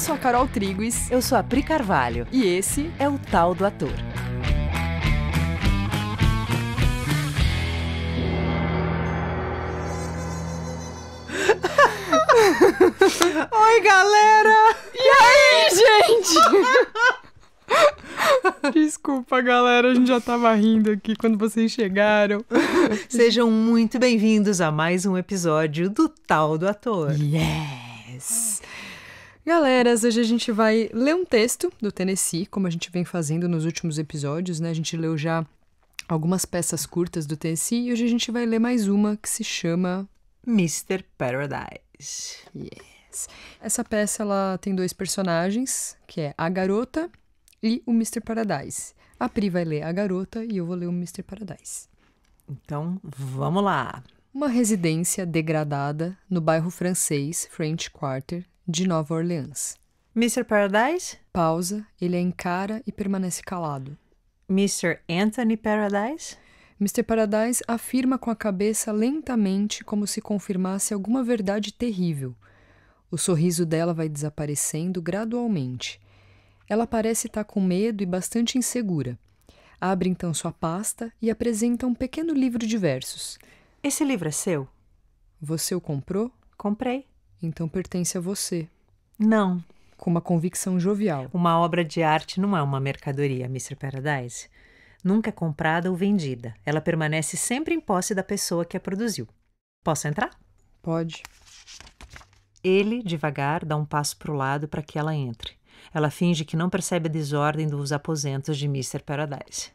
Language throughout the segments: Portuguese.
Eu sou a Carol Triguis. Eu sou a Pri Carvalho. E esse é o Tal do Ator. Oi, galera! E aí, gente? Desculpa, galera, a gente já tava rindo aqui quando vocês chegaram. Sejam muito bem-vindos a mais um episódio do Tal do Ator. Yes! Galeras, hoje a gente vai ler um texto do Tennessee, como a gente vem fazendo nos últimos episódios, né? A gente leu já algumas peças curtas do Tennessee e hoje a gente vai ler mais uma que se chama Mr. Paradise. Yes. Essa peça ela tem dois personagens, que é a garota e o Mr. Paradise. A Pri vai ler a garota e eu vou ler o Mr. Paradise. Então, vamos lá. Uma residência degradada no bairro francês French Quarter de Nova Orleans. Mr. Paradise? Pausa, ele a é encara e permanece calado. Mr. Anthony Paradise? Mr. Paradise afirma com a cabeça lentamente, como se confirmasse alguma verdade terrível. O sorriso dela vai desaparecendo gradualmente. Ela parece estar com medo e bastante insegura. Abre então sua pasta e apresenta um pequeno livro de versos. Esse livro é seu? Você o comprou? Comprei. Então pertence a você. Não. Com uma convicção jovial. Uma obra de arte não é uma mercadoria, Mr. Paradise. Nunca é comprada ou vendida. Ela permanece sempre em posse da pessoa que a produziu. Posso entrar? Pode. Ele, devagar, dá um passo para o lado para que ela entre. Ela finge que não percebe a desordem dos aposentos de Mr. Paradise.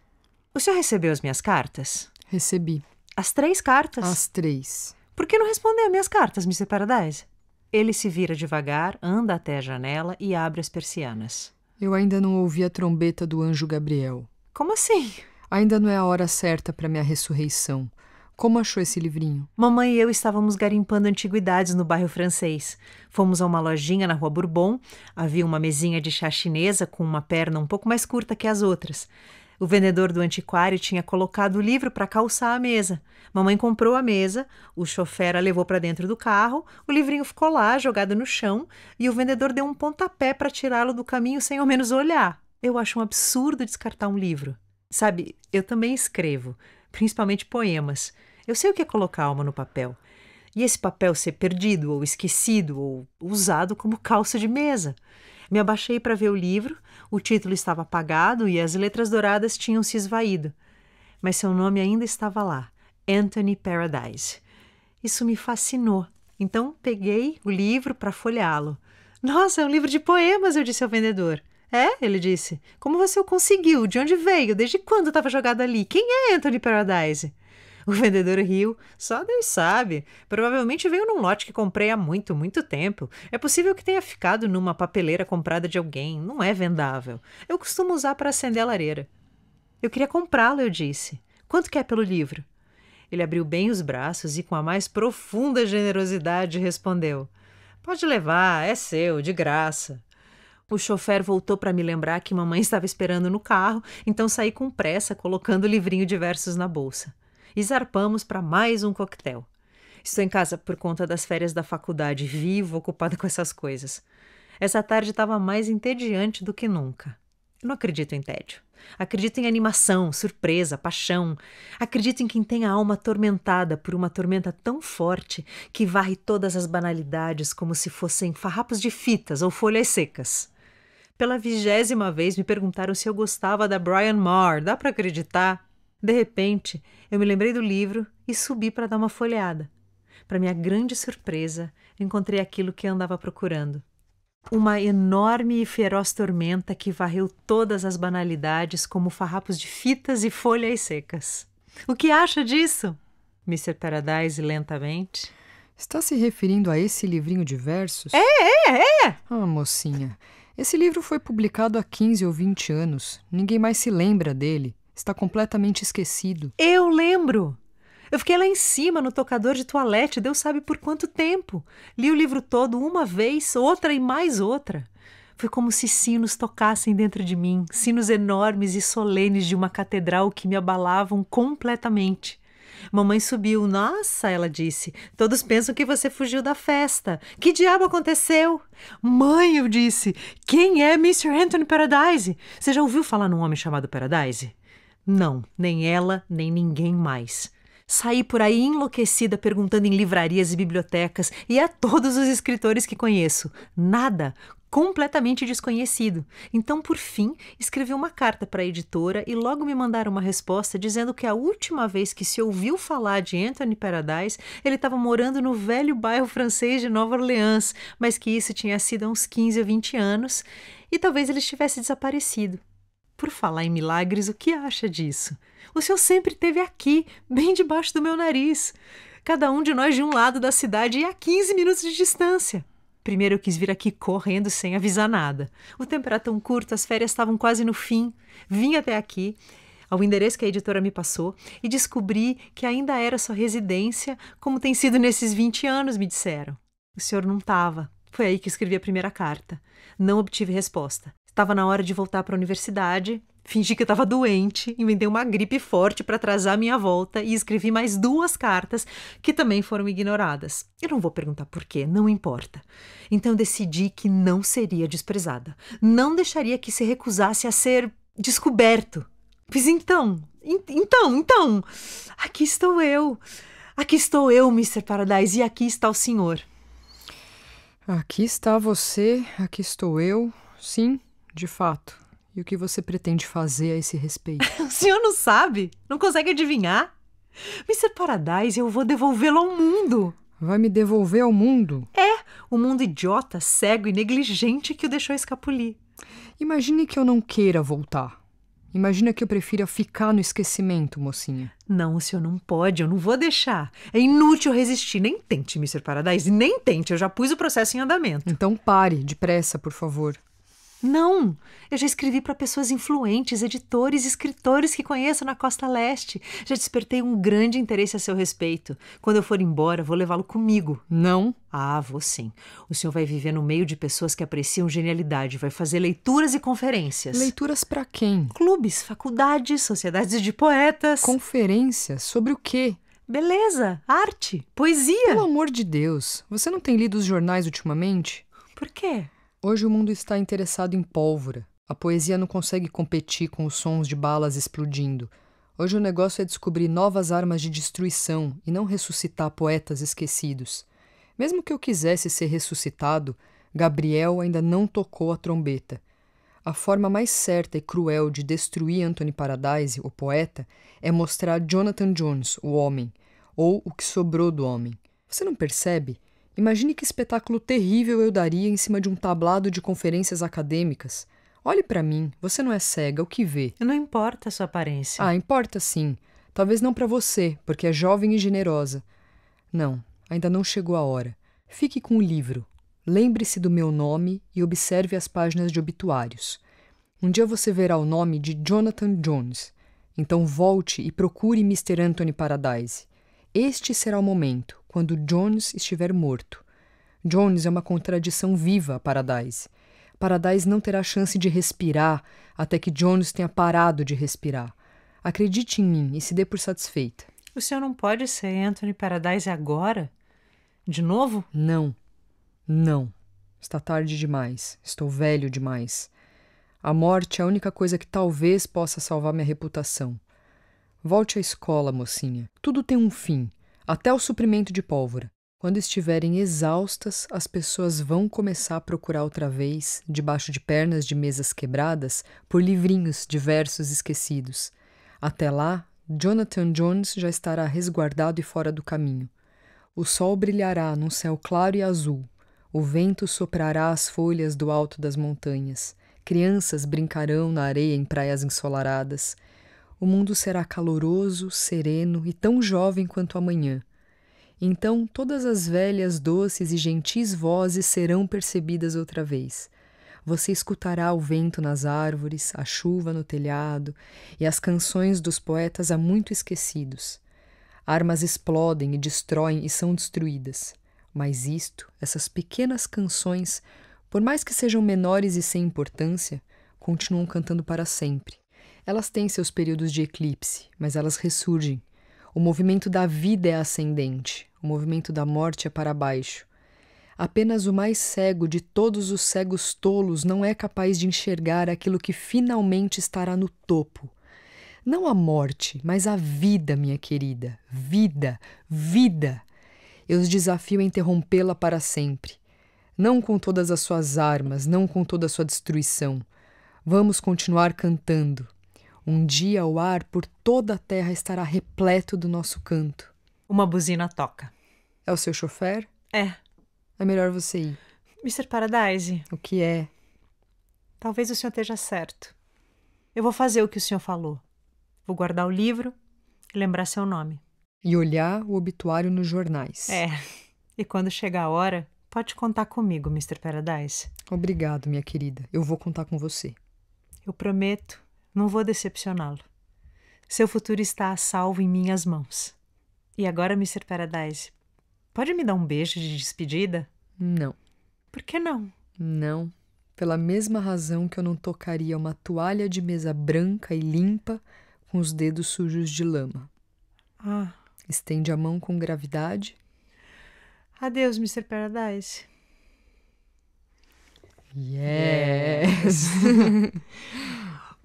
O senhor recebeu as minhas cartas? Recebi. As três cartas? As três. Por que não respondeu as minhas cartas, Mr. Paradise? Ele se vira devagar, anda até a janela e abre as persianas. Eu ainda não ouvi a trombeta do anjo Gabriel. Como assim? Ainda não é a hora certa para minha ressurreição. Como achou esse livrinho? Mamãe e eu estávamos garimpando antiguidades no bairro francês. Fomos a uma lojinha na rua Bourbon. Havia uma mesinha de chá chinesa com uma perna um pouco mais curta que as outras. O vendedor do antiquário tinha colocado o livro para calçar a mesa. Mamãe comprou a mesa, o chofer a levou para dentro do carro, o livrinho ficou lá, jogado no chão, e o vendedor deu um pontapé para tirá-lo do caminho sem ao menos olhar. Eu acho um absurdo descartar um livro. Sabe, eu também escrevo, principalmente poemas. Eu sei o que é colocar alma no papel. E esse papel ser perdido ou esquecido ou usado como calça de mesa. Me abaixei para ver o livro, o título estava apagado e as letras douradas tinham se esvaído. Mas seu nome ainda estava lá: Anthony Paradise. Isso me fascinou. Então peguei o livro para folheá-lo. Nossa, é um livro de poemas, eu disse ao vendedor. É, ele disse. Como você o conseguiu? De onde veio? Desde quando estava jogado ali? Quem é Anthony Paradise? O vendedor riu. Só Deus sabe. Provavelmente veio num lote que comprei há muito, muito tempo. É possível que tenha ficado numa papeleira comprada de alguém. Não é vendável. Eu costumo usar para acender a lareira. Eu queria comprá-lo, eu disse. Quanto quer é pelo livro? Ele abriu bem os braços e, com a mais profunda generosidade, respondeu: Pode levar, é seu, de graça. O chofer voltou para me lembrar que mamãe estava esperando no carro, então saí com pressa, colocando o livrinho de versos na bolsa e zarpamos para mais um coquetel. Estou em casa por conta das férias da faculdade, vivo ocupada com essas coisas. Essa tarde estava mais entediante do que nunca. Eu não acredito em tédio. Acredito em animação, surpresa, paixão. Acredito em quem tem a alma atormentada por uma tormenta tão forte que varre todas as banalidades como se fossem farrapos de fitas ou folhas secas. Pela vigésima vez me perguntaram se eu gostava da Brian Moore. Dá para acreditar? De repente, eu me lembrei do livro e subi para dar uma folheada. Para minha grande surpresa, encontrei aquilo que andava procurando. Uma enorme e feroz tormenta que varreu todas as banalidades como farrapos de fitas e folhas secas. O que acha disso? Mr. Paradise lentamente. Está se referindo a esse livrinho de versos? É, é, é! Ah, mocinha, esse livro foi publicado há 15 ou 20 anos. Ninguém mais se lembra dele. Está completamente esquecido. Eu lembro! Eu fiquei lá em cima no tocador de toalete, Deus sabe por quanto tempo. Li o livro todo uma vez, outra e mais outra. Foi como se sinos tocassem dentro de mim, sinos enormes e solenes de uma catedral que me abalavam completamente. Mamãe subiu. Nossa, ela disse. Todos pensam que você fugiu da festa. Que diabo aconteceu? Mãe, eu disse. Quem é Mr. Anthony Paradise? Você já ouviu falar num homem chamado Paradise? Não, nem ela, nem ninguém mais. Saí por aí enlouquecida perguntando em livrarias e bibliotecas e a todos os escritores que conheço. Nada, completamente desconhecido. Então, por fim, escrevi uma carta para a editora e logo me mandaram uma resposta dizendo que a última vez que se ouviu falar de Anthony Paradise, ele estava morando no velho bairro francês de Nova Orleans, mas que isso tinha sido há uns 15 ou 20 anos e talvez ele estivesse desaparecido. Por falar em milagres, o que acha disso? O senhor sempre esteve aqui, bem debaixo do meu nariz. Cada um de nós de um lado da cidade e a 15 minutos de distância. Primeiro eu quis vir aqui correndo sem avisar nada. O tempo era tão curto, as férias estavam quase no fim. Vim até aqui, ao endereço que a editora me passou, e descobri que ainda era sua residência, como tem sido nesses 20 anos, me disseram. O senhor não estava. Foi aí que escrevi a primeira carta. Não obtive resposta. Estava na hora de voltar para a universidade, fingi que estava doente, inventei uma gripe forte para atrasar a minha volta e escrevi mais duas cartas que também foram ignoradas. Eu não vou perguntar por quê, não importa. Então decidi que não seria desprezada, não deixaria que se recusasse a ser descoberto. Fiz então, então, então, aqui estou eu. Aqui estou eu, Mr. Paradise, e aqui está o senhor. Aqui está você, aqui estou eu. Sim, de fato. E o que você pretende fazer a esse respeito? o senhor não sabe? Não consegue adivinhar? Mr. Paradise, eu vou devolvê-lo ao mundo. Vai me devolver ao mundo? É, o mundo idiota, cego e negligente que o deixou escapulir. Imagine que eu não queira voltar. Imagina que eu prefira ficar no esquecimento, mocinha. Não, o senhor não pode, eu não vou deixar. É inútil resistir. Nem tente, Mr. Paradise, nem tente. Eu já pus o processo em andamento. Então pare, depressa, por favor. Não! Eu já escrevi para pessoas influentes, editores, escritores que conheço na costa leste. Já despertei um grande interesse a seu respeito. Quando eu for embora, vou levá-lo comigo. Não? Ah, vou sim. O senhor vai viver no meio de pessoas que apreciam genialidade, vai fazer leituras e conferências. Leituras para quem? Clubes, faculdades, sociedades de poetas. Conferências? Sobre o quê? Beleza, arte, poesia. Pelo amor de Deus, você não tem lido os jornais ultimamente? Por quê? Hoje o mundo está interessado em pólvora. A poesia não consegue competir com os sons de balas explodindo. Hoje o negócio é descobrir novas armas de destruição e não ressuscitar poetas esquecidos. Mesmo que eu quisesse ser ressuscitado, Gabriel ainda não tocou a trombeta. A forma mais certa e cruel de destruir Anthony Paradise, o poeta, é mostrar Jonathan Jones, o homem, ou o que sobrou do homem. Você não percebe? Imagine que espetáculo terrível eu daria em cima de um tablado de conferências acadêmicas. Olhe para mim, você não é cega, o que vê? Não importa a sua aparência. Ah, importa sim. Talvez não para você, porque é jovem e generosa. Não, ainda não chegou a hora. Fique com o livro. Lembre-se do meu nome e observe as páginas de obituários. Um dia você verá o nome de Jonathan Jones. Então volte e procure Mr. Anthony Paradise. Este será o momento, quando Jones estiver morto. Jones é uma contradição viva a Paradise. Paradise não terá chance de respirar até que Jones tenha parado de respirar. Acredite em mim e se dê por satisfeita. O senhor não pode ser Anthony Paradise agora? De novo? Não. Não. Está tarde demais. Estou velho demais. A morte é a única coisa que talvez possa salvar minha reputação. Volte à escola, mocinha. Tudo tem um fim até o suprimento de pólvora. Quando estiverem exaustas, as pessoas vão começar a procurar outra vez, debaixo de pernas de mesas quebradas, por livrinhos de versos esquecidos. Até lá, Jonathan Jones já estará resguardado e fora do caminho. O sol brilhará num céu claro e azul. O vento soprará as folhas do alto das montanhas. Crianças brincarão na areia em praias ensolaradas o mundo será caloroso, sereno e tão jovem quanto amanhã. Então todas as velhas, doces e gentis vozes serão percebidas outra vez. Você escutará o vento nas árvores, a chuva no telhado e as canções dos poetas há muito esquecidos. Armas explodem e destroem e são destruídas. Mas isto, essas pequenas canções, por mais que sejam menores e sem importância, continuam cantando para sempre elas têm seus períodos de eclipse, mas elas ressurgem. O movimento da vida é ascendente, o movimento da morte é para baixo. Apenas o mais cego de todos os cegos tolos não é capaz de enxergar aquilo que finalmente estará no topo. Não a morte, mas a vida, minha querida. Vida, vida. Eu os desafio a interrompê-la para sempre. Não com todas as suas armas, não com toda a sua destruição. Vamos continuar cantando. Um dia o ar por toda a terra estará repleto do nosso canto. Uma buzina toca. É o seu chofer? É. É melhor você ir. Mr. Paradise. O que é? Talvez o senhor esteja certo. Eu vou fazer o que o senhor falou. Vou guardar o livro e lembrar seu nome. E olhar o obituário nos jornais. É. E quando chegar a hora, pode contar comigo, Mr. Paradise. Obrigado, minha querida. Eu vou contar com você. Eu prometo não vou decepcioná-lo. Seu futuro está a salvo em minhas mãos. E agora, Mr. Paradise, pode me dar um beijo de despedida? Não. Por que não? Não. Pela mesma razão que eu não tocaria uma toalha de mesa branca e limpa com os dedos sujos de lama. Ah. Estende a mão com gravidade. Adeus, Mr. Paradise. Yes!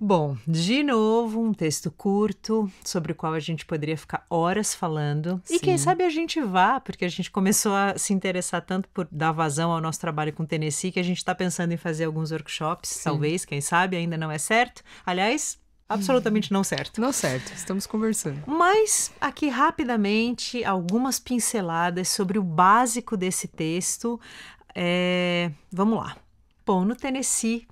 Bom, de novo, um texto curto sobre o qual a gente poderia ficar horas falando. Sim. E quem sabe a gente vá, porque a gente começou a se interessar tanto por dar vazão ao nosso trabalho com Tennessee que a gente está pensando em fazer alguns workshops, Sim. talvez, quem sabe, ainda não é certo. Aliás, absolutamente não certo. Não certo, estamos conversando. Mas aqui rapidamente algumas pinceladas sobre o básico desse texto. É... Vamos lá. Bom, no Tennessee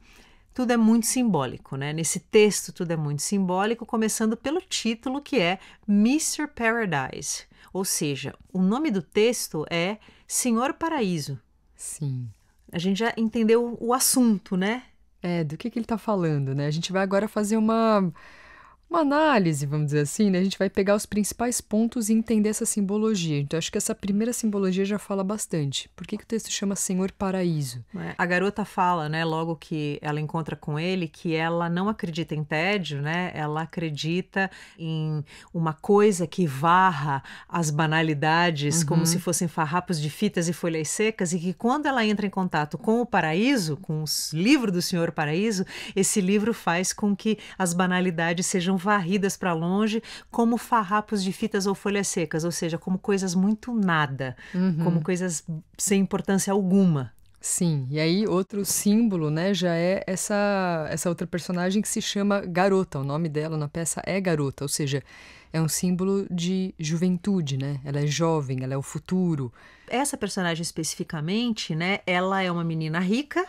tudo é muito simbólico, né? Nesse texto, tudo é muito simbólico, começando pelo título que é Mr. Paradise. Ou seja, o nome do texto é Senhor Paraíso. Sim. A gente já entendeu o assunto, né? É, do que, que ele está falando, né? A gente vai agora fazer uma uma análise, vamos dizer assim, né? A gente vai pegar os principais pontos e entender essa simbologia. Então, acho que essa primeira simbologia já fala bastante. Por que, que o texto chama Senhor Paraíso? É? A garota fala, né, logo que ela encontra com ele, que ela não acredita em tédio, né? Ela acredita em uma coisa que varra as banalidades, uhum. como se fossem farrapos de fitas e folhas secas, e que quando ela entra em contato com o paraíso, com o livro do Senhor Paraíso, esse livro faz com que as banalidades sejam varridas para longe como farrapos de fitas ou folhas secas, ou seja, como coisas muito nada, uhum. como coisas sem importância alguma. Sim, e aí outro símbolo, né, já é essa essa outra personagem que se chama Garota. O nome dela na peça é Garota, ou seja, é um símbolo de juventude, né? Ela é jovem, ela é o futuro. Essa personagem especificamente, né, ela é uma menina rica,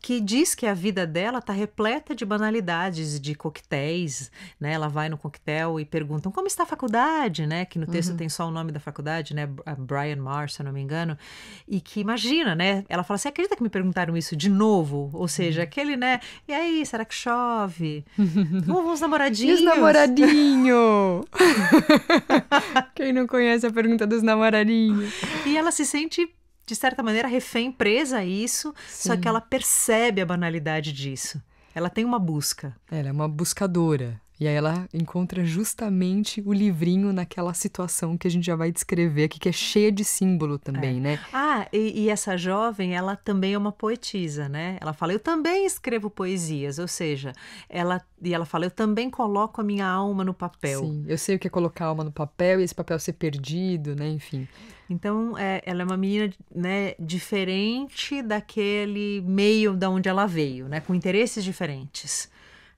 que diz que a vida dela está repleta de banalidades, de coquetéis, né? Ela vai no coquetel e perguntam como está a faculdade, né? Que no uhum. texto uhum. tem só o nome da faculdade, né? Brian Mars, se eu não me engano. E que imagina, né? Ela fala assim, acredita que me perguntaram isso de novo? Ou seja, uhum. aquele, né? E aí, será que chove? Como os namoradinhos? os namoradinho! Quem não conhece a pergunta dos namoradinhos? E ela se sente de certa maneira, refém presa a isso, Sim. só que ela percebe a banalidade disso. Ela tem uma busca. Ela é uma buscadora. E aí ela encontra justamente o livrinho naquela situação que a gente já vai descrever aqui, que é cheia de símbolo também, é. né? Ah, e, e, essa jovem, ela também é uma poetisa, né? Ela fala, eu também escrevo poesias, ou seja, ela e ela fala, eu também coloco a minha alma no papel. Sim, eu sei o que é colocar a alma no papel e esse papel ser perdido, né? Enfim. Então, é, ela é uma menina né, diferente daquele meio da onde ela veio, né? Com interesses diferentes.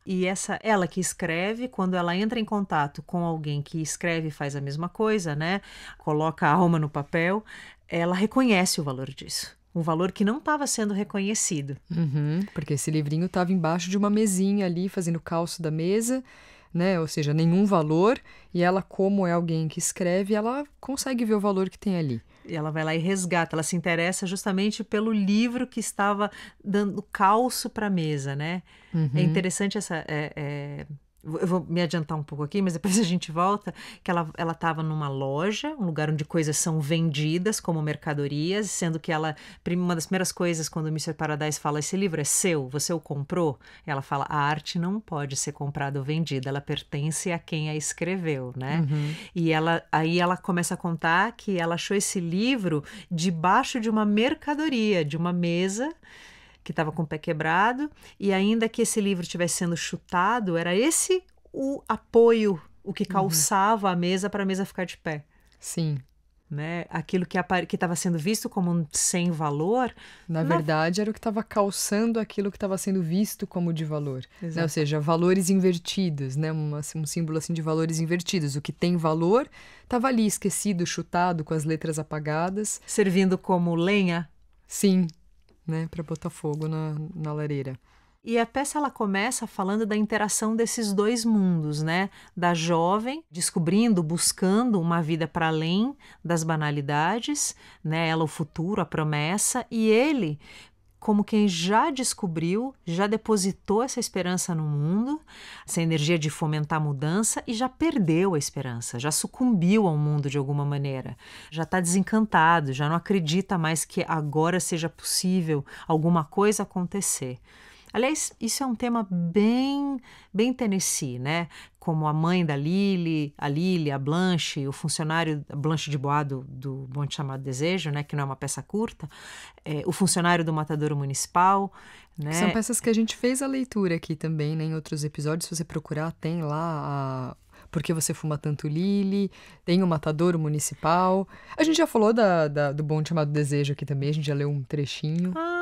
E essa ela que escreve, quando ela entra em contato com alguém que escreve e faz a mesma coisa, né? Coloca a alma no papel, ela reconhece o valor disso um valor que não estava sendo reconhecido. Uhum, porque esse livrinho estava embaixo de uma mesinha ali, fazendo calço da mesa, né? Ou seja, nenhum valor. E ela, como é alguém que escreve, ela consegue ver o valor que tem ali ela vai lá e resgata, ela se interessa justamente pelo livro que estava dando calço para a mesa, né? É uhum. É interessante essa. É, é eu vou me adiantar um pouco aqui, mas depois a gente volta, que ela estava numa loja, um lugar onde coisas são vendidas como mercadorias, sendo que ela, uma das primeiras coisas quando o Mr. Paradise fala, esse livro é seu, você o comprou? Ela fala, a arte não pode ser comprada ou vendida, ela pertence a quem a escreveu, né? Uhum. E ela, aí ela começa a contar que ela achou esse livro debaixo de uma mercadoria, de uma mesa, que estava com o pé quebrado, e ainda que esse livro estivesse sendo chutado, era esse o apoio, o que uhum. calçava uhum. a mesa para a mesa ficar de pé. Sim. Né? Aquilo que estava sendo visto como um sem valor. Na, na... verdade, era o que estava calçando aquilo que estava sendo visto como de valor. Né? Ou seja, valores invertidos, né? um, um símbolo assim de valores invertidos. O que tem valor estava ali esquecido, chutado, com as letras apagadas. Servindo como lenha? Sim, né, para botar fogo na, na lareira. E a peça ela começa falando da interação desses dois mundos, né? Da jovem descobrindo, buscando uma vida para além das banalidades, né? Ela o futuro, a promessa, e ele como quem já descobriu, já depositou essa esperança no mundo, essa energia de fomentar mudança e já perdeu a esperança, já sucumbiu ao mundo de alguma maneira, já está desencantado, já não acredita mais que agora seja possível alguma coisa acontecer. Aliás, isso é um tema bem, bem Tennessee, né? Como a mãe da Lily, a Lily, a Blanche, o funcionário Blanche de Boado do, Bonde Chamado Desejo, né? Que não é uma peça curta, é, o funcionário do matador Municipal, né? São peças que a gente fez a leitura aqui também, né? Em outros episódios, se você procurar, tem lá a por que você fuma tanto Lili? Tem o matador Municipal. A gente já falou da, da, do Bom Chamado Desejo aqui também, a gente já leu um trechinho. Ah,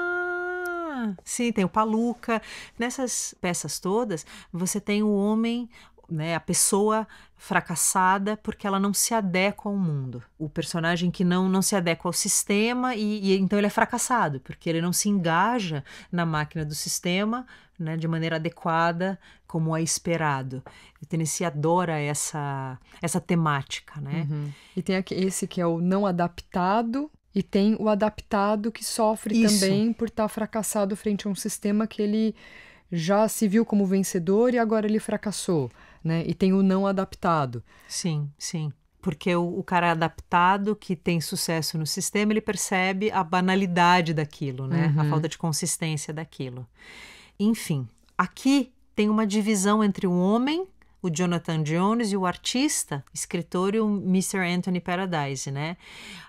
sim, tem o Paluca. Nessas peças todas, você tem o homem né, a pessoa fracassada porque ela não se adequa ao mundo. O personagem que não, não se adequa ao sistema e, e então ele é fracassado, porque ele não se engaja na máquina do sistema né, de maneira adequada, como é esperado. O Tennessee adora essa, essa temática. Né? Uhum. E tem esse que é o não adaptado, e tem o adaptado que sofre Isso. também por estar tá fracassado frente a um sistema que ele já se viu como vencedor e agora ele fracassou, né? E tem o não adaptado. Sim, sim. Porque o, o cara adaptado que tem sucesso no sistema, ele percebe a banalidade daquilo, né? Uhum. A falta de consistência daquilo. Enfim, aqui tem uma divisão entre o homem o Jonathan Jones e o artista, escritor e o Mr. Anthony Paradise, né?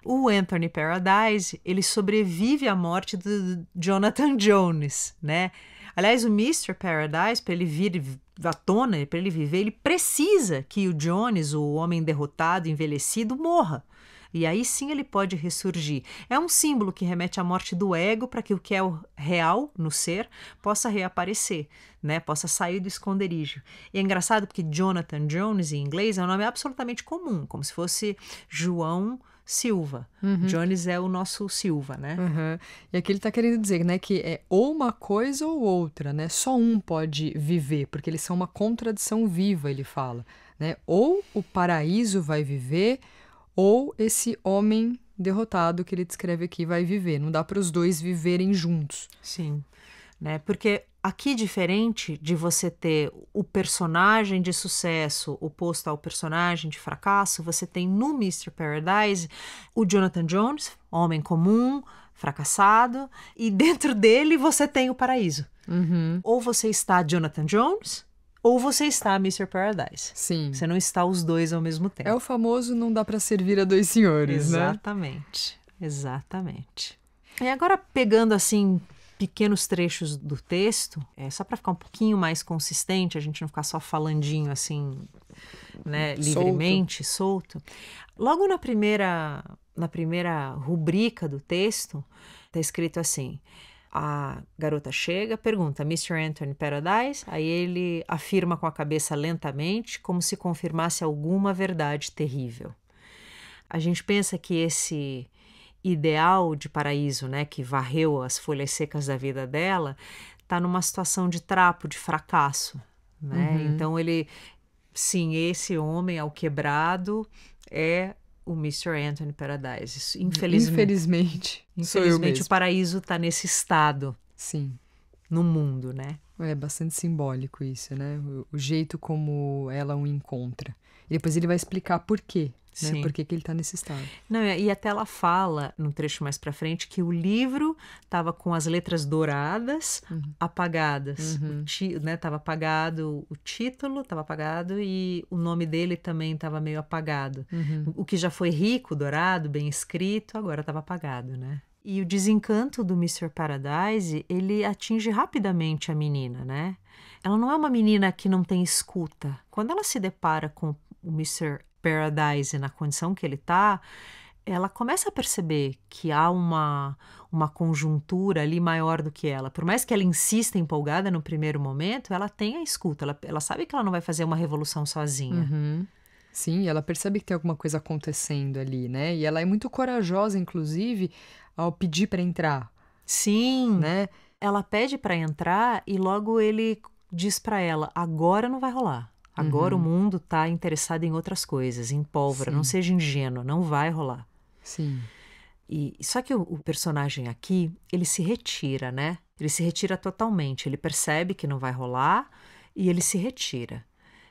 O Anthony Paradise, ele sobrevive à morte do Jonathan Jones, né? Aliás, o Mr. Paradise, para ele vir à tona, para ele viver, ele precisa que o Jones, o homem derrotado, envelhecido, morra. E aí sim ele pode ressurgir. É um símbolo que remete à morte do ego para que o que é o real no ser possa reaparecer, né? Possa sair do esconderijo. E é engraçado porque Jonathan Jones em inglês é um nome absolutamente comum, como se fosse João Silva. Uhum. Jones é o nosso Silva, né? Uhum. E aqui ele está querendo dizer, né, que é ou uma coisa ou outra, né? Só um pode viver, porque eles são uma contradição viva, ele fala, né? Ou o paraíso vai viver, ou esse homem derrotado que ele descreve aqui vai viver. Não dá para os dois viverem juntos. Sim. Né? Porque aqui diferente de você ter o personagem de sucesso oposto ao personagem de fracasso, você tem no Mr. Paradise o Jonathan Jones, homem comum, fracassado, e dentro dele você tem o paraíso. Uhum. Ou você está Jonathan Jones, ou você está Mr. Paradise. Sim. Você não está os dois ao mesmo tempo. É o famoso não dá para servir a dois senhores, exatamente, né? Exatamente. Exatamente. E agora pegando assim pequenos trechos do texto, é só para ficar um pouquinho mais consistente, a gente não ficar só falandinho assim, né, livremente, solto. solto. Logo na primeira na primeira rubrica do texto, está escrito assim: a garota chega, pergunta: Mr. Anthony Paradise? Aí ele afirma com a cabeça lentamente, como se confirmasse alguma verdade terrível. A gente pensa que esse ideal de paraíso, né, que varreu as folhas secas da vida dela, está numa situação de trapo, de fracasso. Né? Uhum. Então ele, sim, esse homem ao quebrado é o Mr. Anthony Paradise. Hum, infelizmente. Infelizmente. Infelizmente, o paraíso está nesse estado. Sim. No mundo, né? É bastante simbólico isso, né? O, o jeito como ela o encontra. E depois ele vai explicar por quê né? Sim. Né? Por que, que ele está nesse estado? Não, é, e até ela fala, num trecho mais para frente, que o livro estava com as letras douradas uhum. apagadas. Uhum. Estava né, apagado o título, estava apagado e o nome dele também estava meio apagado. Uhum. O que já foi rico, dourado, bem escrito, agora estava apagado, né? E o desencanto do Mr. Paradise, ele atinge rapidamente a menina, né? Ela não é uma menina que não tem escuta. Quando ela se depara com o Mr. Paradise na condição que ele está, ela começa a perceber que há uma, uma conjuntura ali maior do que ela. Por mais que ela insista empolgada no primeiro momento, ela tem a escuta, ela, ela sabe que ela não vai fazer uma revolução sozinha. Uhum. Sim, ela percebe que tem alguma coisa acontecendo ali, né? E ela é muito corajosa, inclusive, ao pedir para entrar. Sim. Né? Ela pede para entrar e logo ele diz para ela: agora não vai rolar. Agora uhum. o mundo está interessado em outras coisas, em pólvora. Sim. Não seja ingênuo, não vai rolar. Sim. E só que o, o, personagem aqui, ele se retira, né? Ele se retira totalmente. Ele percebe que não vai rolar e ele se retira.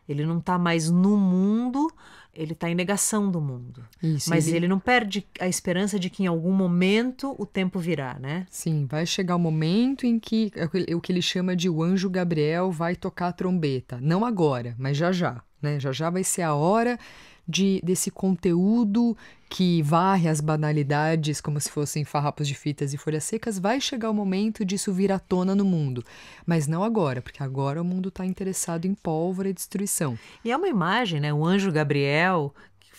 Ele não está mais no mundo, ele está em negação do mundo. Isso, Mas ele... ele... não perde a esperança de que em algum momento o tempo virá, né? Sim, vai chegar o um momento em que é o que ele chama de o anjo Gabriel vai tocar a trombeta. Não agora, mas já já. Né? Já já vai ser a hora de desse conteúdo que varre as banalidades como se fossem farrapos de fitas e folhas secas, vai chegar o momento disso vir à tona no mundo. Mas não agora, porque agora o mundo está interessado em pólvora e destruição. E é uma imagem, né? O anjo Gabriel,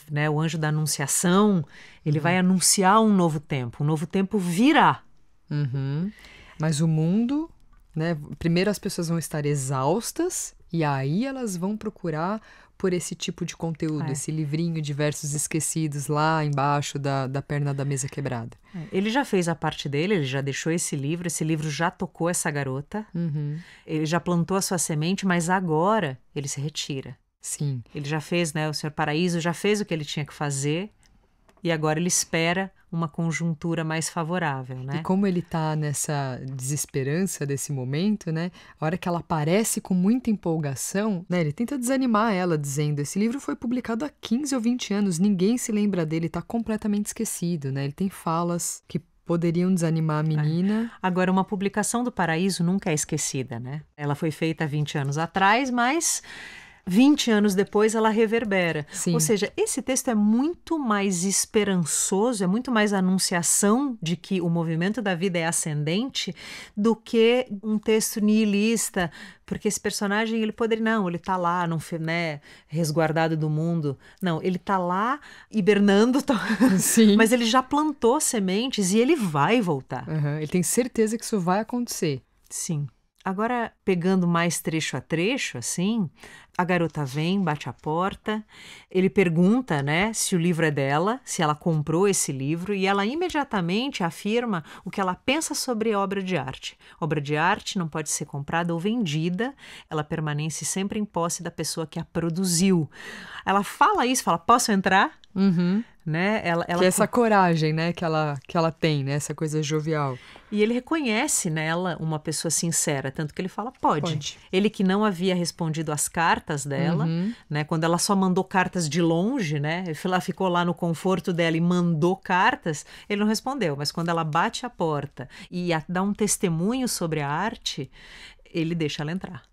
né? o anjo da anunciação, ele uhum. vai anunciar um novo tempo. Um novo tempo virá. Uhum. Mas o mundo, né? Primeiro as pessoas vão estar exaustas e aí elas vão procurar por esse tipo de conteúdo, é. esse livrinho de versos esquecidos lá embaixo da, da perna da mesa quebrada. É, ele já fez a parte dele, ele já deixou esse livro, esse livro já tocou essa garota, uhum. ele já plantou a sua semente, mas agora ele se retira. Sim. Ele já fez, né? O Senhor Paraíso já fez o que ele tinha que fazer e agora ele espera uma conjuntura mais favorável, né? E como ele está nessa desesperança desse momento, né? A hora que ela aparece com muita empolgação, né? Ele tenta desanimar ela dizendo: "Esse livro foi publicado há 15 ou 20 anos, ninguém se lembra dele, está completamente esquecido", né? Ele tem falas que poderiam desanimar a é. menina. Agora, uma publicação do Paraíso nunca é esquecida, né? Ela foi feita há 20 anos atrás, mas 20 anos depois ela reverbera. Sim. Ou seja, esse texto é muito mais esperançoso, é muito mais anunciação de que o movimento da vida é ascendente do que um texto nihilista, porque esse personagem ele poderia não, ele tá lá não né, resguardado do mundo. Não, ele tá lá hibernando, tá... mas ele já plantou sementes e ele vai voltar. Uhum, ele tem certeza que isso vai acontecer. Sim. Agora, pegando mais trecho a trecho, assim, a garota vem, bate a porta, ele pergunta, né, se o livro é dela, se ela comprou esse livro, e ela imediatamente afirma o que ela pensa sobre obra de arte. Obra de arte não pode ser comprada ou vendida, ela permanece sempre em posse da pessoa que a produziu. Ela fala isso, fala: "Posso entrar?" Uhum. Né? Ela, ela... Que é essa coragem, né, que ela, que ela tem, né, essa coisa jovial. E ele reconhece nela uma pessoa sincera, tanto que ele fala, pode. pode. Ele que não havia respondido às cartas dela, uhum. né, quando ela só mandou cartas de longe, né, ela ficou lá no conforto dela e mandou cartas, ele não respondeu, mas quando ela bate a porta e a, dá um testemunho sobre a arte, ele deixa ela entrar.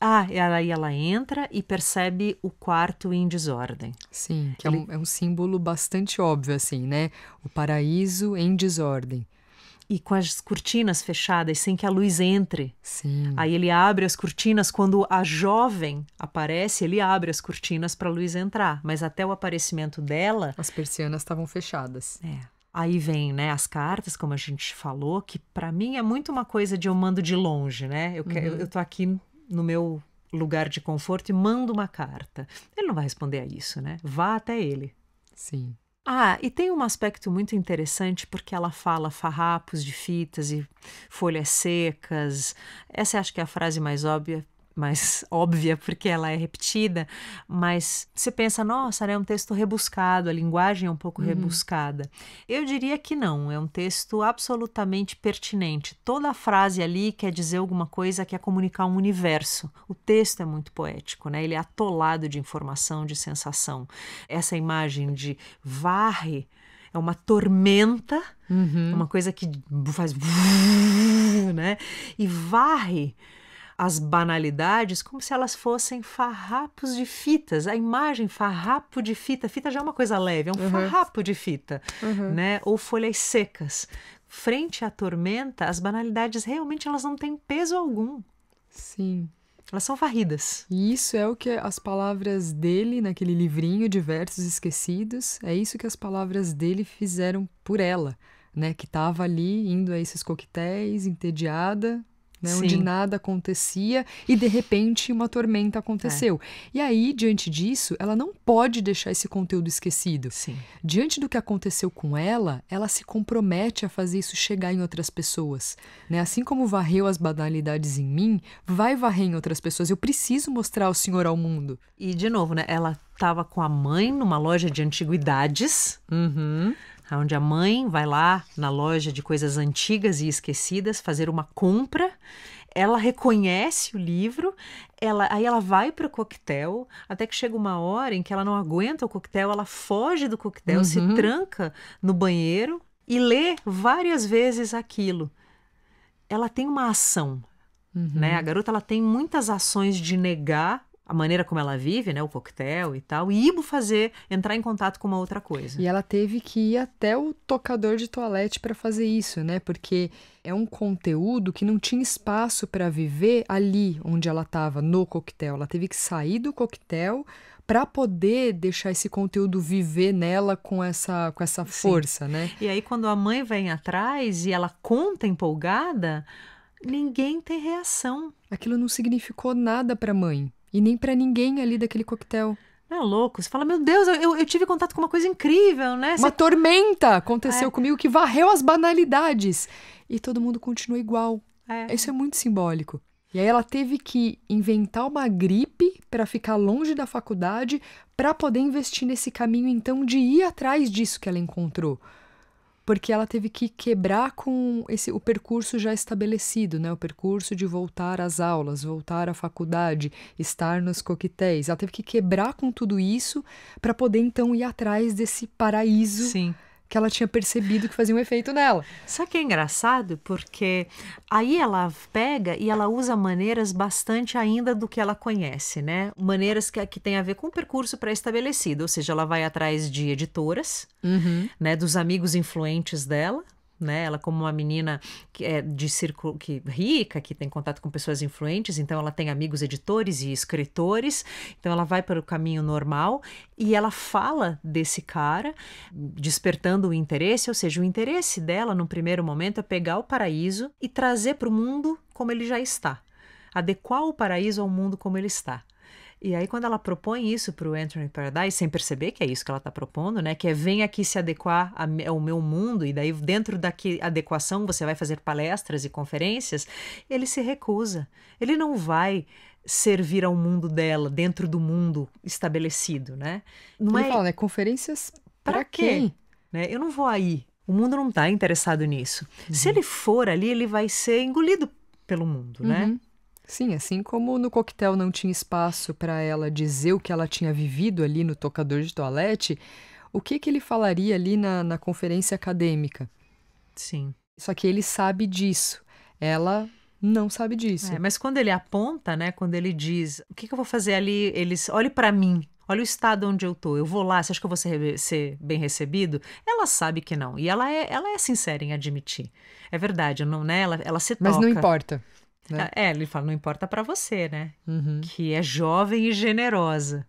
Ah, ela, e ela entra e percebe o quarto em desordem. Sim, que é Ele... é, um, é um símbolo bastante óbvio, assim, né? O paraíso em desordem e com as cortinas fechadas, sem que a luz entre. Sim. Aí ele abre as cortinas quando a jovem aparece, ele abre as cortinas para a luz entrar, mas até o aparecimento dela, as persianas estavam fechadas. É. Aí vem, né, as cartas, como a gente falou, que para mim é muito uma coisa de eu mando de longe, né? Eu, uhum. eu, eu tô aqui no meu lugar de conforto e manda uma carta. Ele não vai responder a isso, né? Vá até ele. Sim. Ah, e tem um aspecto muito interessante porque ela fala farrapos de fitas e folhas secas. Essa acho que é a frase mais óbvia mais óbvia porque ela é repetida, mas você pensa, nossa, né, é um texto rebuscado, a linguagem é um pouco uhum. rebuscada. Eu diria que não, é um texto absolutamente pertinente. Toda a frase ali quer dizer alguma coisa, quer comunicar um universo. O texto é muito poético, né? Ele é atolado de informação, de sensação. Essa imagem de varre é uma tormenta, uhum. uma coisa que faz, né? E varre as banalidades como se elas fossem farrapos de fitas. A imagem farrapo de fita, fita já é uma coisa leve, é um uhum. farrapo de fita, uhum. né? Ou folhas secas. Frente à tormenta, as banalidades realmente elas não têm peso algum. Sim. Elas são varridas. E isso é o que as palavras dele, naquele livrinho de versos esquecidos, é isso que as palavras dele fizeram por ela, né? Que estava ali indo a esses coquetéis, entediada, né, onde nada acontecia e de repente uma tormenta aconteceu. É. E aí, diante disso, ela não pode deixar esse conteúdo esquecido. Sim. Diante do que aconteceu com ela, ela se compromete a fazer isso chegar em outras pessoas. Né? Assim como varreu as banalidades em mim, vai varrer em outras pessoas. Eu preciso mostrar o Senhor ao mundo. E, de novo, né, ela estava com a mãe numa loja de antiguidades. Uhum onde a mãe vai lá na loja de coisas antigas e esquecidas fazer uma compra. Ela reconhece o livro, ela, aí ela vai para o coquetel, até que chega uma hora em que ela não aguenta o coquetel, ela foge do coquetel, uhum. se tranca no banheiro e lê várias vezes aquilo. Ela tem uma ação, né? uhum. né? A garota ela tem muitas ações de negar a maneira como ela vive, né, o coquetel e tal, e ir fazer, entrar em contato com uma outra coisa. E ela teve que ir até o tocador de toalete para fazer isso, né? Porque é um conteúdo que não tinha espaço para viver ali onde ela estava, no coquetel. Ela teve que sair do coquetel para poder deixar esse conteúdo viver nela com essa com essa força, né? E aí quando a mãe vem atrás e ela conta empolgada, ninguém tem reação. Aquilo não significou nada para a mãe e nem para ninguém ali daquele coquetel. é louco? Você fala, meu Deus, eu, eu tive contato com uma coisa incrível, né? Você... Uma tormenta aconteceu é. comigo que varreu as banalidades. E todo mundo continua igual. É. Isso é muito simbólico. E aí ela teve que inventar uma gripe para ficar longe da faculdade para poder investir nesse caminho então de ir atrás disso que ela encontrou porque ela teve que quebrar com esse o percurso já estabelecido, né? O percurso de voltar às aulas, voltar à faculdade, estar nos coquetéis. Ela teve que quebrar com tudo isso para poder então ir atrás desse paraíso. Sim que ela tinha percebido que fazia um efeito nela. Só que é engraçado porque aí ela pega e ela usa maneiras bastante ainda do que ela conhece, né? Maneiras que, que tem a ver com o percurso pré-estabelecido, ou seja, ela vai atrás de editoras, uhum. né, dos amigos influentes dela, né? Ela como uma menina que é de círculo que rica, que tem contato com pessoas influentes, então ela tem amigos editores e escritores, então ela vai pelo caminho normal e ela fala desse cara, despertando o interesse, ou seja, o interesse dela no primeiro momento é pegar o paraíso e trazer para o mundo como ele já está, adequar o paraíso ao mundo como ele está. E aí, quando ela propõe isso para o Anthony Paradise, sem perceber que é isso que ela está propondo, né? Que é vem aqui se adequar ao meu mundo, e daí, dentro da adequação, você vai fazer palestras e conferências, ele se recusa. Ele não vai servir ao mundo dela, dentro do mundo estabelecido, né? Não ele é... fala, né? Conferências para quem? quem? Né? Eu não vou aí. O mundo não está interessado nisso. Uhum. Se ele for ali, ele vai ser engolido pelo mundo, né? uhum. né? Sim, assim como no coquetel não tinha espaço para ela dizer o que ela tinha vivido ali no tocador de toalete, o que, que ele falaria ali na, na conferência acadêmica? Sim. Só que ele sabe disso. Ela não sabe disso. É, mas quando ele aponta, né? Quando ele diz, o que, que eu vou fazer ali? Eles, olhe para mim. Olha o estado onde eu tô. Eu vou lá. Você acha que eu vou ser, ser, bem recebido? Ela sabe que não. E ela é, ela é sincera em admitir. É verdade, não, né? Ela, ela se toca. Mas não importa. Né? É, ele fala, não importa para você, né? Uhum. Que é jovem e generosa.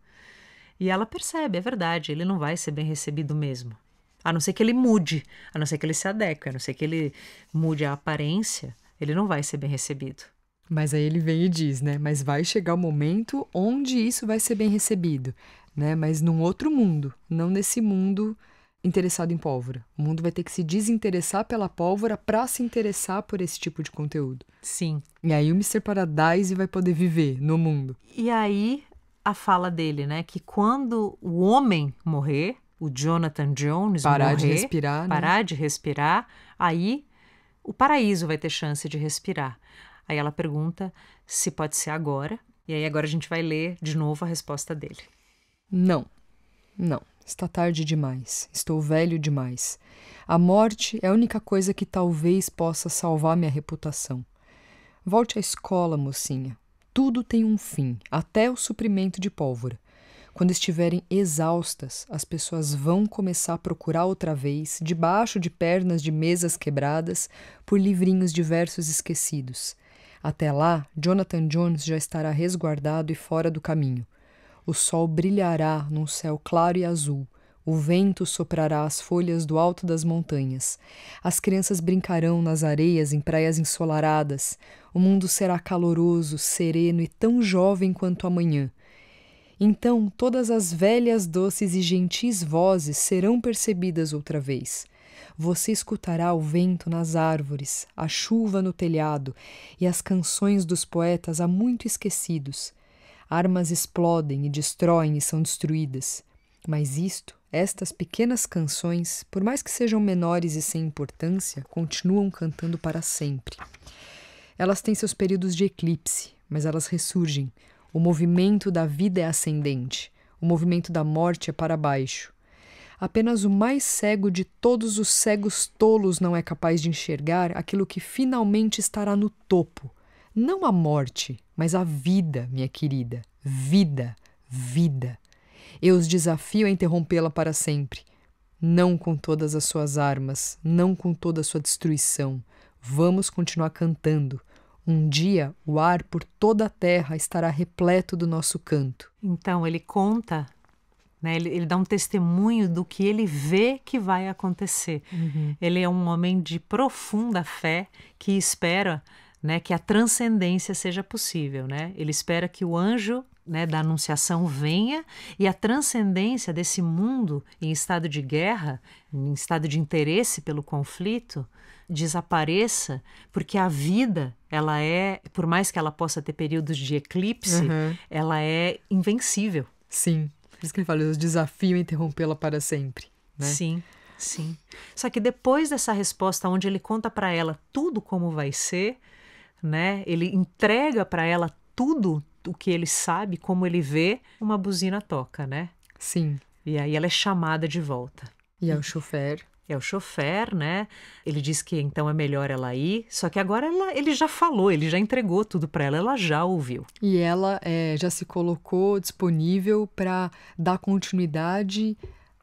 E ela percebe, é verdade, ele não vai ser bem recebido mesmo. A não ser que ele mude, a não ser que ele se adeque, a não ser que ele mude a aparência, ele não vai ser bem recebido. Mas aí ele vem e diz, né? Mas vai chegar o momento onde isso vai ser bem recebido, né? Mas num outro mundo, não nesse mundo interessado em pólvora. O mundo vai ter que se desinteressar pela pólvora para se interessar por esse tipo de conteúdo. Sim. E aí o Mr. Paradise vai poder viver no mundo. E aí a fala dele, né, que quando o homem morrer, o Jonathan Jones parar morrer, de respirar, né? parar de respirar, aí o paraíso vai ter chance de respirar. Aí ela pergunta se pode ser agora. E aí agora a gente vai ler de novo a resposta dele. Não. Não. Está tarde demais. Estou velho demais. A morte é a única coisa que talvez possa salvar minha reputação. Volte à escola, mocinha. Tudo tem um fim, até o suprimento de pólvora. Quando estiverem exaustas, as pessoas vão começar a procurar outra vez, debaixo de pernas de mesas quebradas, por livrinhos diversos esquecidos. Até lá, Jonathan Jones já estará resguardado e fora do caminho. O sol brilhará num céu claro e azul. O vento soprará as folhas do alto das montanhas. As crianças brincarão nas areias em praias ensolaradas. O mundo será caloroso, sereno e tão jovem quanto amanhã. Então todas as velhas, doces e gentis vozes serão percebidas outra vez. Você escutará o vento nas árvores, a chuva no telhado e as canções dos poetas há muito esquecidos. Armas explodem e destroem e são destruídas. Mas isto, estas pequenas canções, por mais que sejam menores e sem importância, continuam cantando para sempre. Elas têm seus períodos de eclipse, mas elas ressurgem. O movimento da vida é ascendente, o movimento da morte é para baixo. Apenas o mais cego de todos os cegos tolos não é capaz de enxergar aquilo que finalmente estará no topo, não a morte, mas a vida, minha querida. Vida, vida. Eu os desafio a interrompê-la para sempre. Não com todas as suas armas, não com toda a sua destruição. Vamos continuar cantando. Um dia o ar por toda a terra estará repleto do nosso canto. Então ele conta, né? ele, ele dá um testemunho do que ele vê que vai acontecer. Uhum. Ele é um homem de profunda fé que espera né, que a transcendência seja possível, né? Ele espera que o anjo né, da anunciação venha e a transcendência desse mundo em estado de guerra, em estado de interesse pelo conflito, desapareça, porque a vida, ela é, por mais que ela possa ter períodos de eclipse, uhum. ela é invencível. Sim. Por isso que ele fala, eu desafio interrompê-la para sempre. Né? Sim. Sim. Só que depois dessa resposta, onde ele conta para ela tudo como vai ser, né? Ele entrega para ela tudo o que ele sabe, como ele vê, uma buzina toca, né? Sim. E aí ela é chamada de volta. E é o chofer. É o chofer, né? Ele diz que então é melhor ela ir. Só que agora ela, ele já falou, ele já entregou tudo para ela, ela já ouviu. E ela é, já se colocou disponível para dar continuidade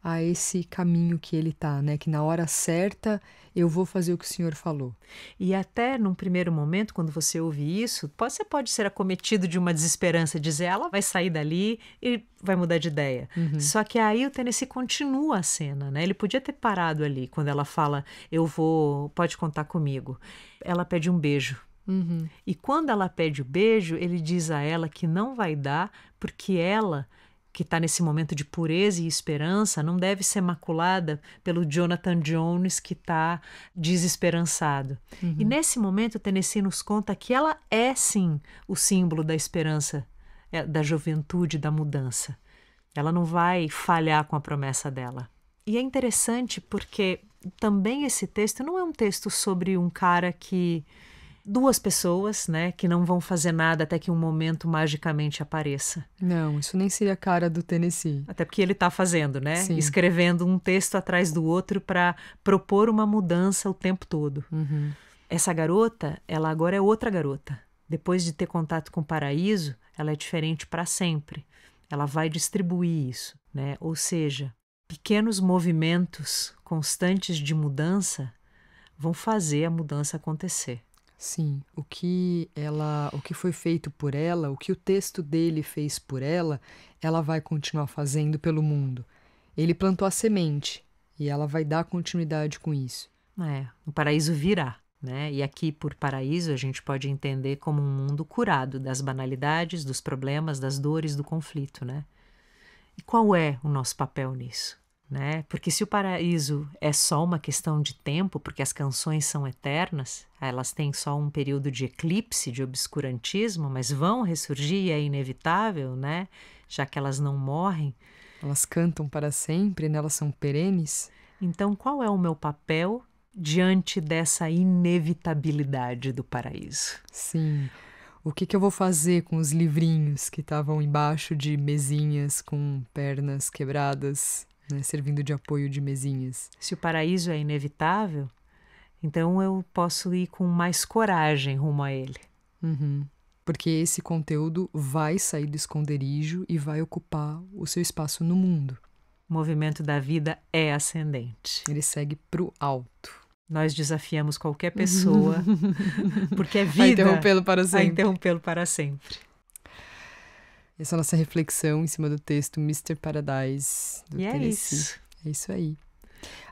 a esse caminho que ele está, né? Que na hora certa eu vou fazer o que o senhor falou. E até num primeiro momento, quando você ouve isso, você pode ser acometido de uma desesperança, dizer ela vai sair dali e vai mudar de ideia. Uhum. Só que aí o Tennessee continua a cena, né? Ele podia ter parado ali quando ela fala eu vou, pode contar comigo. Ela pede um beijo. Uhum. E quando ela pede o beijo, ele diz a ela que não vai dar porque ela que está nesse momento de pureza e esperança, não deve ser maculada pelo Jonathan Jones que está desesperançado. Uhum. E nesse momento, Tennessee nos conta que ela é sim o símbolo da esperança, é, da juventude, da mudança. Ela não vai falhar com a promessa dela. E é interessante porque também esse texto não é um texto sobre um cara que duas pessoas, né, que não vão fazer nada até que um momento magicamente apareça. Não, isso nem seria a cara do Tennessee. Até porque ele está fazendo, né? Sim. Escrevendo um texto atrás do outro para propor uma mudança o tempo todo. Uhum. Essa garota, ela agora é outra garota. Depois de ter contato com o paraíso, ela é diferente para sempre. Ela vai distribuir isso, né? Ou seja, pequenos movimentos constantes de mudança vão fazer a mudança acontecer. Sim, o que ela, o que foi feito por ela, o que o texto dele fez por ela, ela vai continuar fazendo pelo mundo. Ele plantou a semente e ela vai dar continuidade com isso. É, o paraíso virá, né? E aqui por paraíso a gente pode entender como um mundo curado das banalidades, dos problemas, das dores, do conflito, né? E qual é o nosso papel nisso? né? Porque se o paraíso é só uma questão de tempo, porque as canções são eternas, elas têm só um período de eclipse, de obscurantismo, mas vão ressurgir e é inevitável, né? Já que elas não morrem. Elas cantam para sempre, né? elas são perenes. Então, qual é o meu papel diante dessa inevitabilidade do paraíso? Sim. O que, que eu vou fazer com os livrinhos que estavam embaixo de mesinhas com pernas quebradas né, servindo de apoio de mesinhas. Se o paraíso é inevitável, então eu posso ir com mais coragem rumo a ele. Uhum. Porque esse conteúdo vai sair do esconderijo e vai ocupar o seu espaço no mundo. O movimento da vida é ascendente. Ele segue para o alto. Nós desafiamos qualquer pessoa, porque é vida. A interrompê-lo para sempre. A interrompê-lo para sempre. Essa é a nossa reflexão em cima do texto Mr. Paradise do e É isso. é isso aí.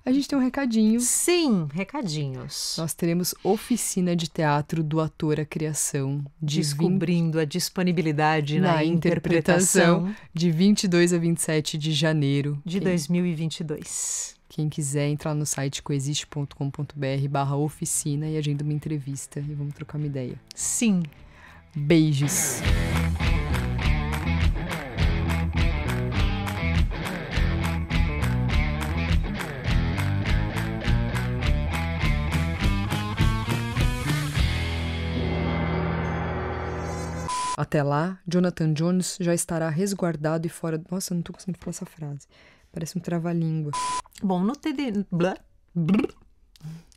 A gente tem um recadinho. Sim, recadinhos. Nós teremos oficina de teatro do ator à criação. De Descobrindo 20... a disponibilidade na, na interpretação, interpretação. De 22 a 27 de janeiro. De quem... 2022. Quem quiser entrar no site coexiste.com.br barra oficina e agenda uma entrevista e vamos trocar uma ideia. Sim. Beijos. Até lá, Jonathan Jones já estará resguardado e fora. Nossa, não tô conseguindo falar essa frase. Parece um trava-língua. Bom, no TD. Blá, blá.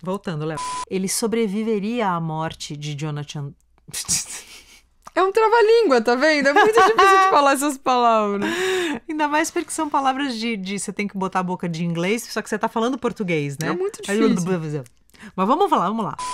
Voltando, Léo. Ele sobreviveria à morte de Jonathan. É um trava-língua, tá vendo? É muito difícil de falar essas palavras. Ainda mais porque são palavras de, de, Você tem que botar a boca de inglês, só que você tá falando português, né? É muito difícil. Mas vamos lá, vamos lá.